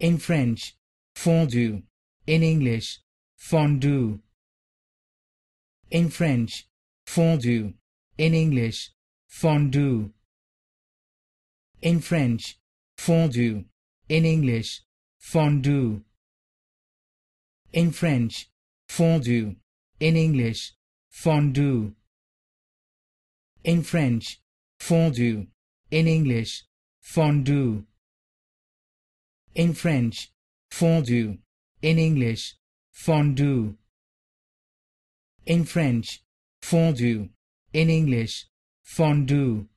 in French, fondue, in English, fondue. In French, fondue, in English, fondue. In French, fondue, in English, fondue. In French, fondue, in English, fondue. In French, fondue, in English, fondue in French, fondue, in English, fondue, in French, fondue, in English, fondue.